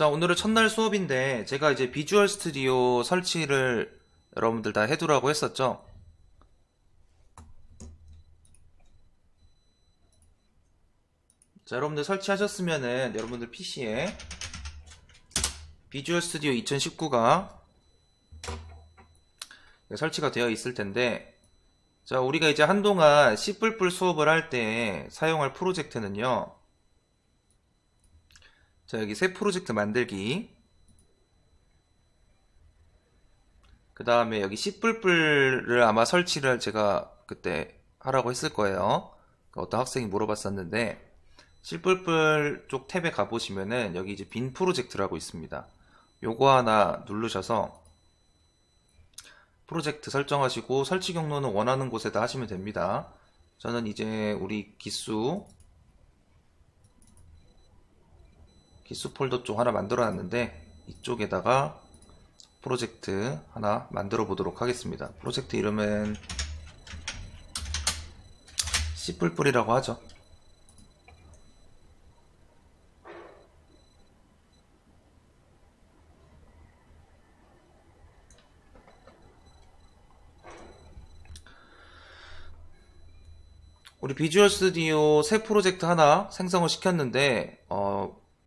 자, 오늘은 첫날 수업인데 제가 이제 비주얼 스튜디오 설치를 여러분들 다 해두라고 했었죠. 자, 여러분들 설치하셨으면은 여러분들 PC에 비주얼 스튜디오 2019가 설치가 되어 있을 텐데 자, 우리가 이제 한동안 C++ 수업을 할 때 사용할 프로젝트는요. 자 여기 새 프로젝트 만들기 그 다음에 여기 씨뿔뿔을 아마 설치를 제가 그때 하라고 했을 거예요 그 어떤 학생이 물어봤었는데 씨뿔뿔 쪽 탭에 가보시면은 여기 이제 빈 프로젝트라고 있습니다 요거 하나 누르셔서 프로젝트 설정하시고 설치 경로는 원하는 곳에다 하시면 됩니다 저는 이제 우리 기수 기수 폴더 쪽 하나 만들어 놨는데 이쪽에다가 프로젝트 하나 만들어 보도록 하겠습니다 프로젝트 이름은 씨뿔뿔이라고 하죠 우리 비주얼 스튜디오 새 프로젝트 하나 생성을 시켰는데 어,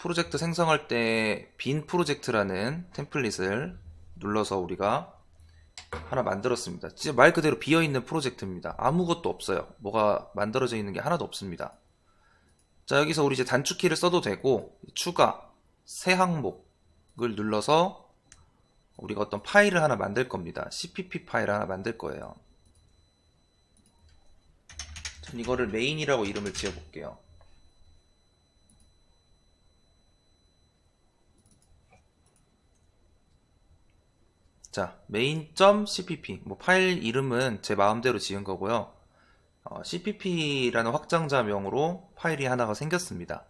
프로젝트 생성할 때 빈 프로젝트라는 템플릿을 눌러서 우리가 하나 만들었습니다. 진짜 말 그대로 비어있는 프로젝트입니다. 아무것도 없어요. 뭐가 만들어져 있는 게 하나도 없습니다. 자 여기서 우리 이제 단축키를 써도 되고 추가 새 항목을 눌러서 우리가 어떤 파일을 하나 만들 겁니다. cpp 파일 하나 만들 거예요. 전 이거를 메인이라고 이름을 지어볼게요. 자, main.cpp 뭐 파일 이름은 제 마음대로 지은 거고요. 어, cpp라는 확장자명으로 파일이 하나가 생겼습니다.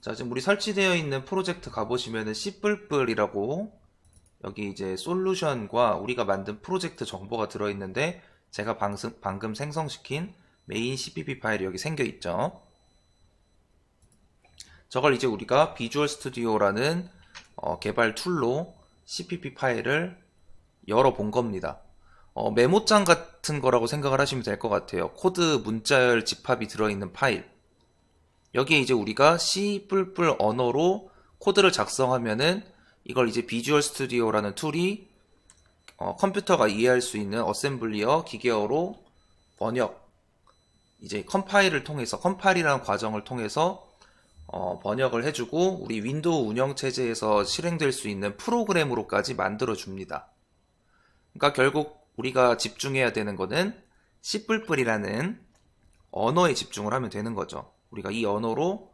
자, 지금 우리 설치되어 있는 프로젝트 가보시면은 c뿔뿔이라고 여기 이제 솔루션과 우리가 만든 프로젝트 정보가 들어있는데 제가 방승, 방금 생성시킨 메인 cpp 파일이 여기 생겨 있죠. 저걸 이제 우리가 비주얼 스튜디오라는 어, 개발 툴로 CPP 파일을 열어본 겁니다. 어, 메모장 같은 거라고 생각을 하시면 될 것 같아요. 코드 문자열 집합이 들어있는 파일. 여기에 이제 우리가 C++ 언어로 코드를 작성하면은 이걸 이제 비주얼 스튜디오라는 툴이 어, 컴퓨터가 이해할 수 있는 어셈블리어 기계어로 번역 이제 컴파일을 통해서 컴파일이라는 과정을 통해서 어, 번역을 해주고 우리 윈도우 운영체제에서 실행될 수 있는 프로그램으로까지 만들어줍니다. 그러니까 결국 우리가 집중해야 되는 것은 C++이라는 언어에 집중을 하면 되는 거죠. 우리가 이 언어로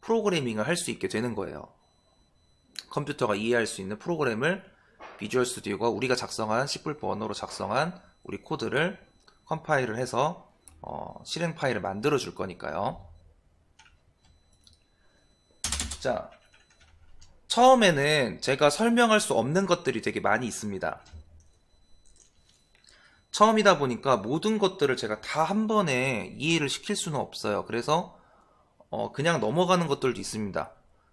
프로그래밍을 할 수 있게 되는 거예요. 컴퓨터가 이해할 수 있는 프로그램을 비주얼 스튜디오가 우리가 작성한 C++ 언어로 작성한 우리 코드를 컴파일을 해서 어, 실행 파일을 만들어 줄 거니까요. 진짜 처음에는 제가 설명할 수 없는 것들이 되게 많이 있습니다. 처음이다 보니까 모든 것들을 제가 다 한 번에 이해를 시킬 수는 없어요. 그래서 어 그냥 넘어가는 것들도 있습니다.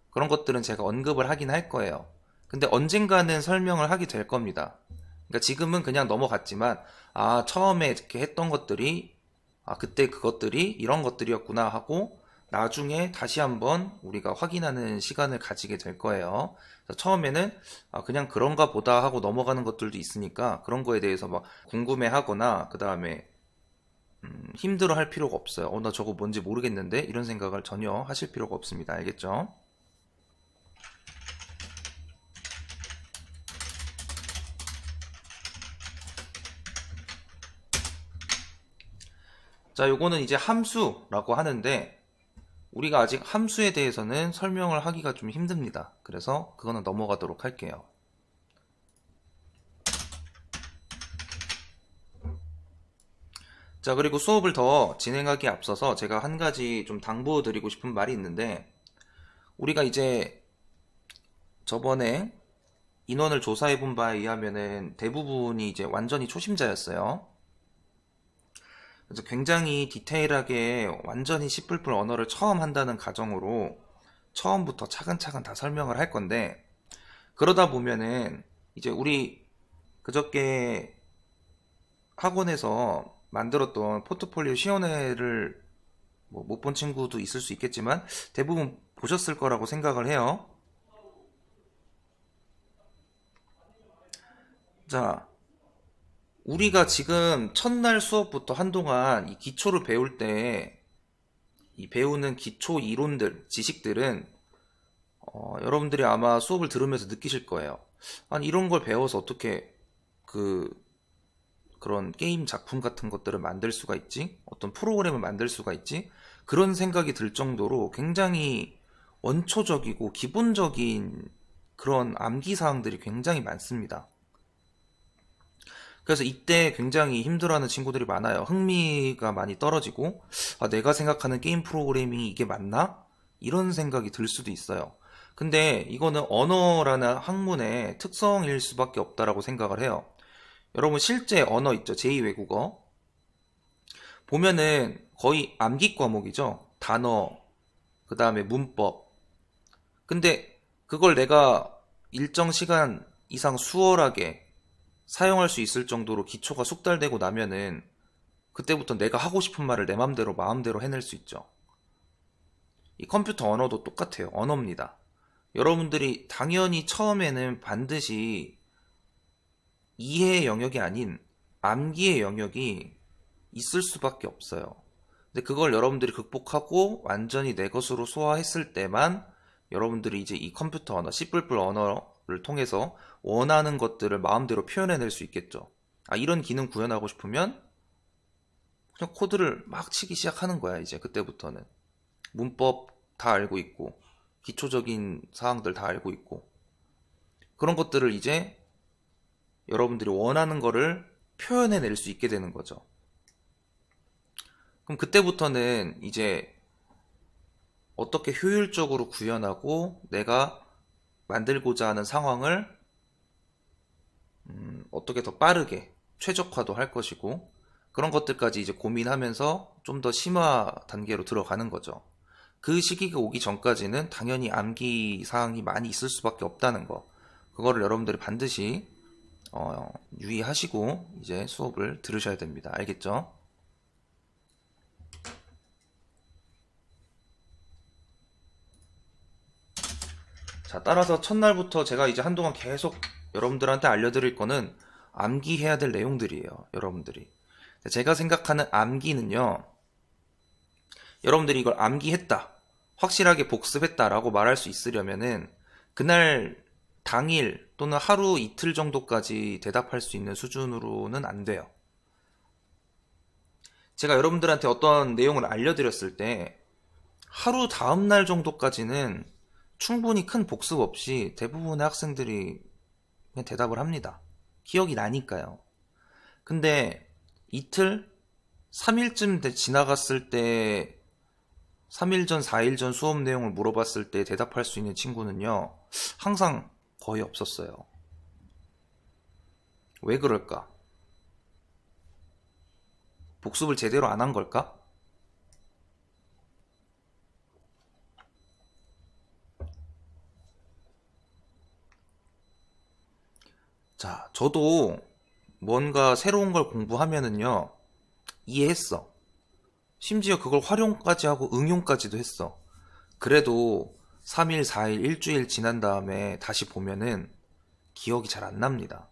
그런 것들은 제가 언급을 하긴 할 거예요. 근데 언젠가는 설명을 하게 될 겁니다. 그러니까 지금은 그냥 넘어갔지만 아 처음에 이렇게 했던 것들이 아 그때 그것들이 이런 것들이었구나 하고 나중에 다시 한번 우리가 확인하는 시간을 가지게 될 거예요. 처음에는 아, 그냥 그런가 보다 하고 넘어가는 것들도 있으니까 그런 거에 대해서 막 궁금해하거나 그 다음에 음, 힘들어할 필요가 없어요. 어, 나 저거 뭔지 모르겠는데 이런 생각을 전혀 하실 필요가 없습니다. 알겠죠? 자, 요거는 이제 함수라고 하는데 우리가 아직 함수에 대해서는 설명을 하기가 좀 힘듭니다. 그래서 그거는 넘어가도록 할게요. 자, 그리고 수업을 더 진행하기에 앞서서 제가 한 가지 좀 당부 드리고 싶은 말이 있는데, 우리가 이제 저번에 인원을 조사해 본 바에 의하면 대부분이 이제 완전히 초심자였어요. 그래서 굉장히 디테일하게 완전히 시뿔뿔 언어를 처음 한다는 가정으로 처음부터 차근차근 다 설명을 할 건데 그러다 보면은 이제 우리 그저께 학원에서 만들었던 포트폴리오 시연회를 뭐못본 친구도 있을 수 있겠지만 대부분 보셨을 거라고 생각을 해요. 자, 우리가 지금 첫날 수업부터 한동안 이 기초를 배울 때 이 배우는 기초 이론들, 지식들은 어, 여러분들이 아마 수업을 들으면서 느끼실 거예요. 아니 이런 걸 배워서 어떻게 그 그런 게임 작품 같은 것들을 만들 수가 있지? 어떤 프로그램을 만들 수가 있지? 그런 생각이 들 정도로 굉장히 원초적이고 기본적인 그런 암기 사항들이 굉장히 많습니다. 그래서 이때 굉장히 힘들어하는 친구들이 많아요. 흥미가 많이 떨어지고 아, 내가 생각하는 게임 프로그래밍이 이게 맞나? 이런 생각이 들 수도 있어요. 근데 이거는 언어라는 학문의 특성일 수밖에 없다라고 생각을 해요. 여러분 실제 언어 있죠? 제2 외국어. 보면은 거의 암기 과목이죠. 단어, 그 다음에 문법. 근데 그걸 내가 일정 시간 이상 수월하게 사용할 수 있을 정도로 기초가 숙달되고 나면은 그때부터 내가 하고 싶은 말을 내 맘대로 마음대로 해낼 수 있죠. 이 컴퓨터 언어도 똑같아요. 언어입니다. 여러분들이 당연히 처음에는 반드시 이해의 영역이 아닌 암기의 영역이 있을 수밖에 없어요. 근데 그걸 여러분들이 극복하고 완전히 내 것으로 소화했을 때만 여러분들이 이제 이 컴퓨터 언어, 씨뿔뿔 언어 를 통해서 원하는 것들을 마음대로 표현해낼 수 있겠죠. 아, 이런 기능 구현하고 싶으면 그냥 코드를 막 치기 시작하는 거야, 이제 그때부터는. 문법 다 알고 있고, 기초적인 사항들 다 알고 있고. 그런 것들을 이제 여러분들이 원하는 거를 표현해낼 수 있게 되는 거죠. 그럼 그때부터는 이제 어떻게 효율적으로 구현하고 내가 만들고자 하는 상황을 음, 어떻게 더 빠르게 최적화도 할 것이고 그런 것들까지 이제 고민하면서 좀 더 심화 단계로 들어가는 거죠. 그 시기가 오기 전까지는 당연히 암기 사항이 많이 있을 수밖에 없다는 거. 그거를 여러분들이 반드시 어, 유의하시고 이제 수업을 들으셔야 됩니다. 알겠죠? 자, 따라서 첫날부터 제가 이제 한동안 계속 여러분들한테 알려드릴 거는 암기해야 될 내용들이에요. 여러분들이. 제가 생각하는 암기는요. 여러분들이 이걸 암기했다. 확실하게 복습했다라고 말할 수 있으려면은 그날 당일 또는 하루 이틀 정도까지 대답할 수 있는 수준으로는 안 돼요. 제가 여러분들한테 어떤 내용을 알려드렸을 때 하루 다음날 정도까지는 충분히 큰 복습 없이 대부분의 학생들이 그냥 대답을 합니다. 기억이 나니까요. 근데 이틀, 3일쯤 지나갔을 때 3일 전, 4일 전 수업 내용을 물어봤을 때 대답할 수 있는 친구는요, 항상 거의 없었어요. 왜 그럴까? 복습을 제대로 안 한 걸까? 저도 뭔가 새로운 걸 공부하면은요, 이해했어. 심지어 그걸 활용까지 하고 응용까지도 했어. 그래도 3일, 4일, 일주일 지난 다음에 다시 보면은 기억이 잘 안 납니다.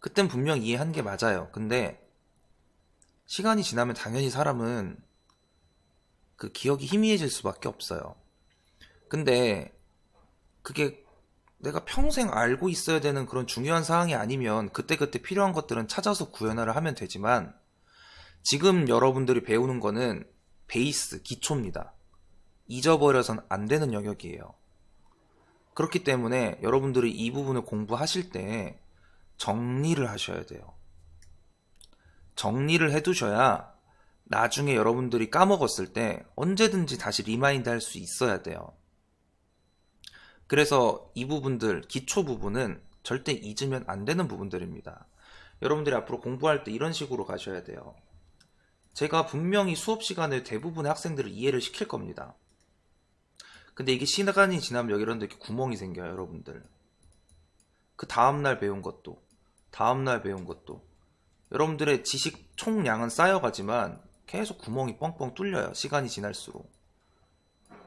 그땐 분명 이해한 게 맞아요. 근데 시간이 지나면 당연히 사람은 그 기억이 희미해질 수밖에 없어요. 근데 그게 내가 평생 알고 있어야 되는 그런 중요한 사항이 아니면 그때그때 필요한 것들은 찾아서 구현화를 하면 되지만 지금 여러분들이 배우는 거는 베이스, 기초입니다. 잊어버려선 안 되는 영역이에요. 그렇기 때문에 여러분들이 이 부분을 공부하실 때 정리를 하셔야 돼요. 정리를 해두셔야 나중에 여러분들이 까먹었을 때 언제든지 다시 리마인드 할 수 있어야 돼요. 그래서 이 부분들, 기초 부분은 절대 잊으면 안 되는 부분들입니다. 여러분들이 앞으로 공부할 때 이런 식으로 가셔야 돼요. 제가 분명히 수업 시간에 대부분의 학생들을 이해를 시킬 겁니다. 근데 이게 시간이 지나면 여기 이런 데 이렇게 구멍이 생겨요, 여러분들. 그 다음날 배운 것도, 다음날 배운 것도. 여러분들의 지식 총량은 쌓여가지만 계속 구멍이 뻥뻥 뚫려요, 시간이 지날수록.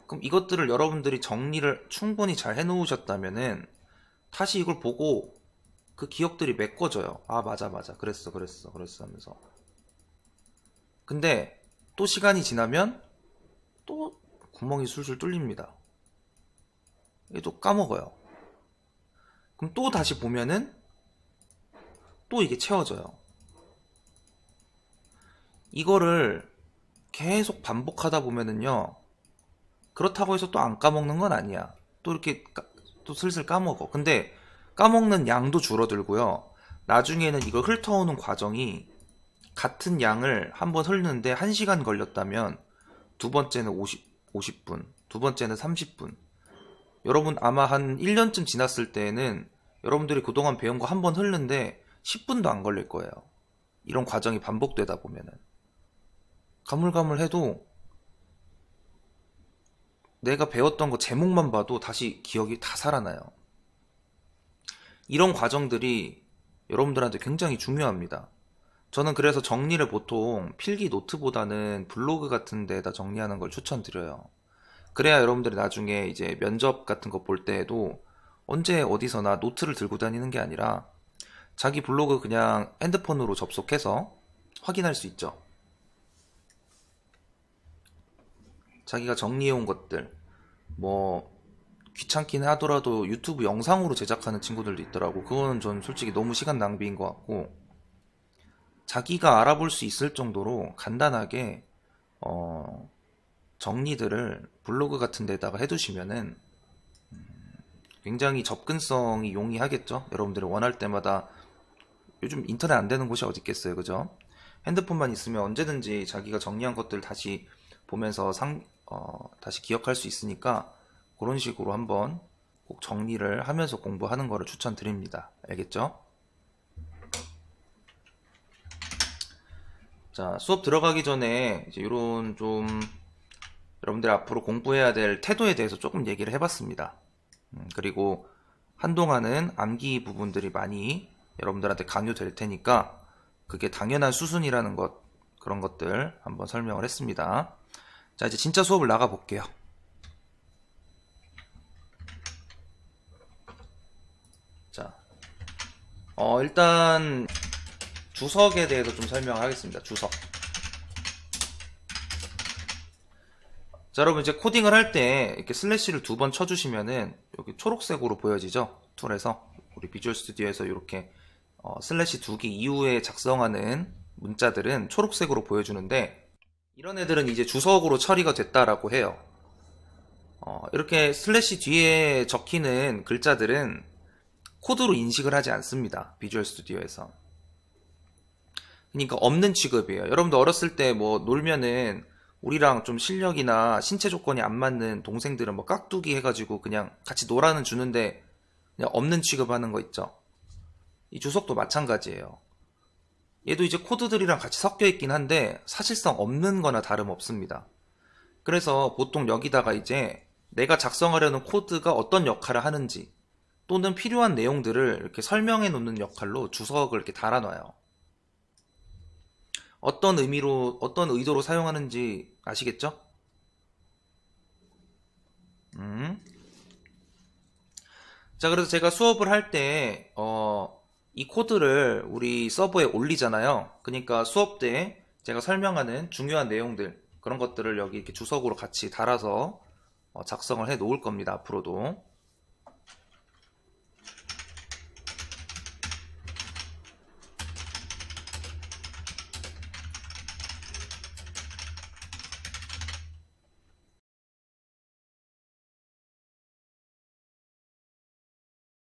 그럼 이것들을 여러분들이 정리를 충분히 잘 해놓으셨다면은 다시 이걸 보고 그 기억들이 메꿔져요. 아, 맞아, 맞아. 그랬어, 그랬어, 그랬어 하면서. 근데 또 시간이 지나면 또 구멍이 술술 뚫립니다. 얘도 까먹어요. 그럼 또 다시 보면은 또 이게 채워져요. 이거를 계속 반복하다 보면은요. 그렇다고 해서 또 안 까먹는 건 아니야. 또 이렇게 까, 또 슬슬 까먹어. 근데 까먹는 양도 줄어들고요. 나중에는 이걸 흘터오는 과정이 같은 양을 한번 흘리는데 1시간 걸렸다면 두 번째는 50, 50분, 두 번째는 30분. 여러분 아마 한 1년쯤 지났을 때에는 여러분들이 그동안 배운 거 한번 흘는데 10분도 안 걸릴 거예요. 이런 과정이 반복되다 보면은. 가물가물해도 내가 배웠던 거 제목만 봐도 다시 기억이 다 살아나요. 이런 과정들이 여러분들한테 굉장히 중요합니다. 저는 그래서 정리를 보통 필기 노트보다는 블로그 같은 데다 정리하는 걸 추천드려요. 그래야 여러분들이 나중에 이제 면접 같은 거 볼 때에도 언제 어디서나 노트를 들고 다니는 게 아니라 자기 블로그 그냥 핸드폰으로 접속해서 확인할 수 있죠. 자기가 정리해온 것들, 뭐, 귀찮긴 하더라도 유튜브 영상으로 제작하는 친구들도 있더라고. 그거는 전 솔직히 너무 시간 낭비인 것 같고, 자기가 알아볼 수 있을 정도로 간단하게, 어, 정리들을 블로그 같은 데다가 해두시면은, 음, 굉장히 접근성이 용이하겠죠? 여러분들이 원할 때마다 요즘 인터넷 안 되는 곳이 어디 있겠어요, 그죠? 핸드폰만 있으면 언제든지 자기가 정리한 것들 다시 보면서 상, 어, 다시 기억할 수 있으니까 그런 식으로 한번 꼭 정리를 하면서 공부하는 것을 추천드립니다. 알겠죠? 자, 수업 들어가기 전에 이제 이런 좀 여러분들 앞으로 공부해야 될 태도에 대해서 조금 얘기를 해봤습니다. 음, 그리고 한동안은 암기 부분들이 많이 여러분들한테 강요될 테니까 그게 당연한 수순이라는 것 그런 것들 한번 설명을 했습니다. 자, 이제 진짜 수업을 나가볼게요. 자, 어, 일단 주석에 대해서 좀 설명하겠습니다. 주석. 자, 여러분 이제 코딩을 할 때 이렇게 슬래시를 두 번 쳐주시면은 여기 초록색으로 보여지죠? 툴에서 우리 비주얼 스튜디오에서 이렇게 어, 슬래시 두 개 이후에 작성하는 문자들은 초록색으로 보여주는데 이런 애들은 이제 주석으로 처리가 됐다라고 해요. 어, 이렇게 슬래시 뒤에 적히는 글자들은 코드로 인식을 하지 않습니다. 비주얼 스튜디오에서. 그러니까 없는 취급이에요. 여러분도 어렸을 때 뭐 놀면은 우리랑 좀 실력이나 신체 조건이 안 맞는 동생들은 뭐 깍두기 해가지고 그냥 같이 놀아는 주는데 그냥 없는 취급하는 거 있죠. 이 주석도 마찬가지예요. 얘도 이제 코드들이랑 같이 섞여 있긴 한데 사실상 없는 거나 다름없습니다. 그래서 보통 여기다가 이제 내가 작성하려는 코드가 어떤 역할을 하는지 또는 필요한 내용들을 이렇게 설명해 놓는 역할로 주석을 이렇게 달아놔요. 어떤 의미로, 어떤 의도로 사용하는지 아시겠죠? 음. 자, 그래서 제가 수업을 할 때, 어, 이 코드를 우리 서버에 올리잖아요. 그러니까 수업 때 제가 설명하는 중요한 내용들 그런 것들을 여기 이렇게 주석으로 같이 달아서 어, 작성을 해 놓을 겁니다. 앞으로도.